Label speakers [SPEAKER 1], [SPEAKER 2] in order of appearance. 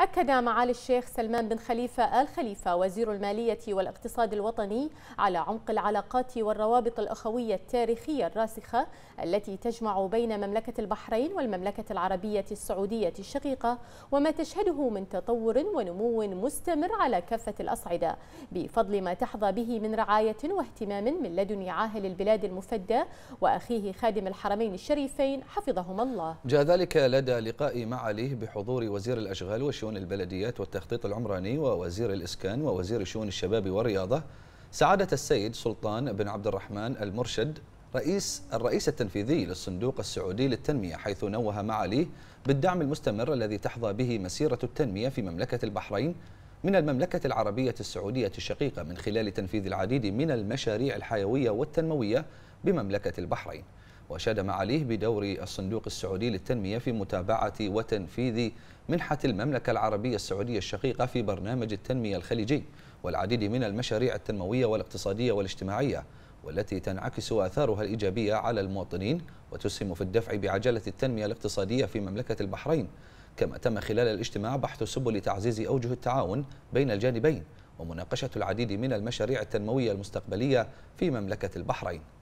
[SPEAKER 1] أكد معالي الشيخ سلمان بن خليفة آل خليفة وزير المالية والاقتصاد الوطني على عمق العلاقات والروابط الأخوية التاريخية الراسخة التي تجمع بين مملكة البحرين والمملكة العربية السعودية الشقيقة وما تشهده من تطور ونمو مستمر على كافة الأصعدة بفضل ما تحظى به من رعاية واهتمام من لدن عاهل البلاد المفدى وأخيه خادم الحرمين الشريفين حفظهما الله
[SPEAKER 2] جاء ذلك لدى لقاء معاليه بحضور وزير الأشغال والشؤون شؤون البلديات والتخطيط العمراني ووزير الإسكان ووزير شؤون الشباب والرياضة سعادة السيد سلطان بن عبد الرحمن المرشد رئيس الرئيس التنفيذي للصندوق السعودي للتنمية حيث نوه معاليه بالدعم المستمر الذي تحظى به مسيرة التنمية في مملكة البحرين من المملكة العربية السعودية الشقيقة من خلال تنفيذ العديد من المشاريع الحيوية والتنموية بمملكة البحرين وأشاد معاليه بدور الصندوق السعودي للتنمية في متابعة وتنفيذ منحة المملكة العربية السعودية الشقيقة في برنامج التنمية الخليجي والعديد من المشاريع التنموية والاقتصادية والاجتماعية والتي تنعكس آثارها الإيجابية على المواطنين وتسهم في الدفع بعجلة التنمية الاقتصادية في مملكة البحرين كما تم خلال الاجتماع بحث سبل تعزيز أوجه التعاون بين الجانبين ومناقشة العديد من المشاريع التنموية المستقبلية في مملكة البحرين